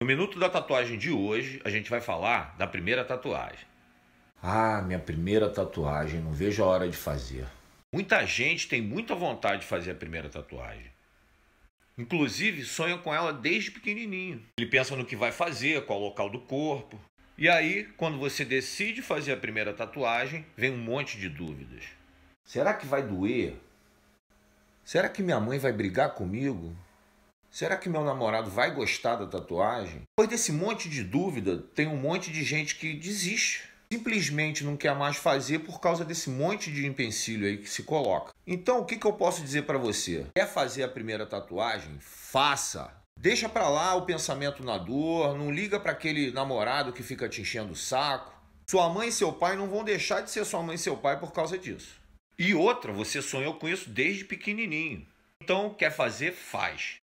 No minuto da tatuagem de hoje, a gente vai falar da primeira tatuagem. Ah, minha primeira tatuagem, não vejo a hora de fazer. Muita gente tem muita vontade de fazer a primeira tatuagem. Inclusive, sonha com ela desde pequenininho. Ele pensa no que vai fazer, qual o local do corpo, e aí, quando você decide fazer a primeira tatuagem, vem um monte de dúvidas. Será que vai doer? Será que minha mãe vai brigar comigo? Será que meu namorado vai gostar da tatuagem? Depois desse monte de dúvida, tem um monte de gente que desiste. Simplesmente não quer mais fazer por causa desse monte de empecilho aí que se coloca. Então, o que, que eu posso dizer para você? Quer fazer a primeira tatuagem? Faça! Deixa para lá o pensamento na dor, não liga para aquele namorado que fica te enchendo o saco. Sua mãe e seu pai não vão deixar de ser sua mãe e seu pai por causa disso. E outra, você sonhou com isso desde pequenininho. Então, quer fazer, faz.